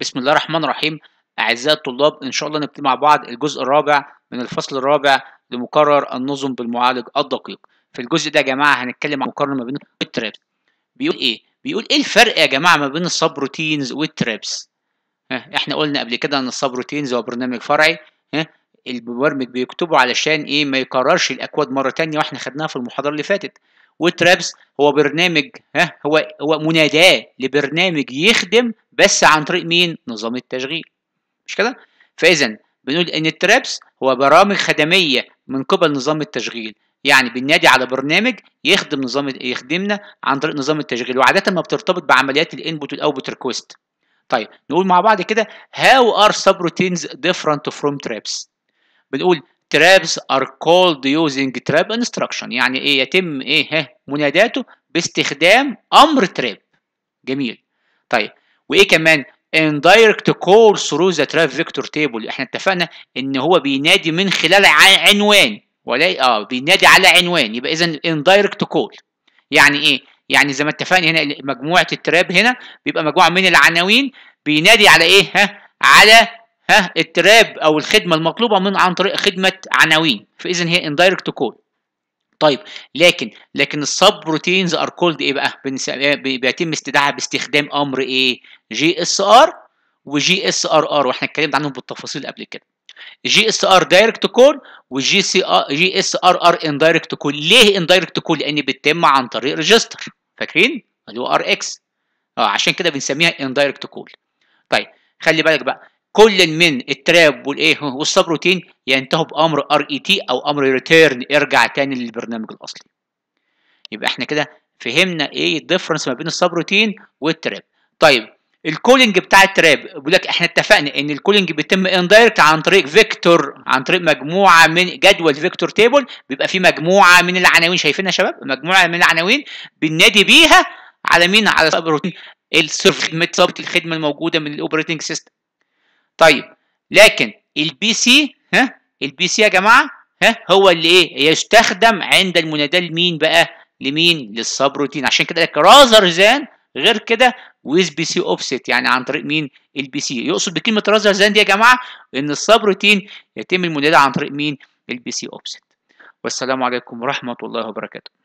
بسم الله الرحمن الرحيم أعزائي الطلاب إن شاء الله نبتدي مع بعض الجزء الرابع من الفصل الرابع لمقرر النظم بالمعالج الدقيق في الجزء ده يا جماعة هنتكلم عن مقارنة ما بين التريبس بيقول إيه؟ بيقول إيه الفرق يا جماعة ما بين السبروتينز والتريبس؟ إحنا قلنا قبل كده إن السبروتينز هو برنامج فرعي ها المبرمج بيكتبه علشان إيه ما يكررش الأكواد مرة تانية وإحنا خدناها في المحاضرة اللي فاتت وترابس هو برنامج ها هو هو مناداه لبرنامج يخدم بس عن طريق مين نظام التشغيل مش كده فاذا بنقول ان الترابس هو برامج خدميه من قبل نظام التشغيل يعني بننادي على برنامج يخدم نظام يخدمنا عن طريق نظام التشغيل وعاده ما بترتبط بعمليات الانبوت والاوتبوت ريكوست طيب نقول مع بعض كده ار سب روتينز ديفرنت فروم ترابس بنقول traps are called using trap instruction يعني ايه يتم ايه ها مناداته باستخدام امر trap جميل طيب وايه كمان indirect call through the trap vector table احنا اتفقنا ان هو بينادي من خلال عنوان ولا اه بينادي على عنوان يبقى اذا indirect call يعني ايه يعني زي ما اتفقنا هنا مجموعه التراب هنا بيبقى مجموعه من العناوين بينادي على ايه ها على ها التراب او الخدمه المطلوبه من عن طريق خدمه عناوين فاذا هي اندايركت كول طيب لكن لكن السب بروتينز ار كولد ايه بقى إيه؟ بيتم استدعاها باستخدام امر ايه جي اس ار وجي اس ار ار واحنا اتكلمنا عنهم بالتفاصيل قبل كده جي اس ار دايركت كول وجي سي جي اس ار ار اندايركت كول ليه اندايركت كول لان بتتم عن طريق ريجستر فاكرين اللي هو ار اكس اه عشان كده بنسميها اندايركت كول طيب خلي بالك بقى كل من التراب والايه والسبروتين ينتهوا بامر ار اي تي او امر ريتيرن ارجع تاني للبرنامج الاصلي يبقى احنا كده فهمنا ايه الديفرنس ما بين السبروتين والتراب طيب الكولينج بتاع التراب بيقول لك احنا اتفقنا ان الكولينج بيتم اندايركت عن طريق فيكتور عن طريق مجموعه من جدول فيكتور تيبل بيبقى فيه مجموعه من العناوين شايفينها يا شباب مجموعه من العناوين بننادي بيها على مين على السبروتين السيرف خدمه الخدمه الموجوده من الاوبريتنج سيستم طيب لكن البي سي ها البي سي يا جماعه ها هو اللي ايه يستخدم عند المناداه لمين بقى لمين للسبروتين عشان كده لك رازر زان غير كده ويز بي سي اوفست يعني عن طريق مين البي سي يقصد بكلمه رازر زان دي يا جماعه ان السبروتين يتم المناداه عن طريق مين البي سي اوفست والسلام عليكم ورحمه الله وبركاته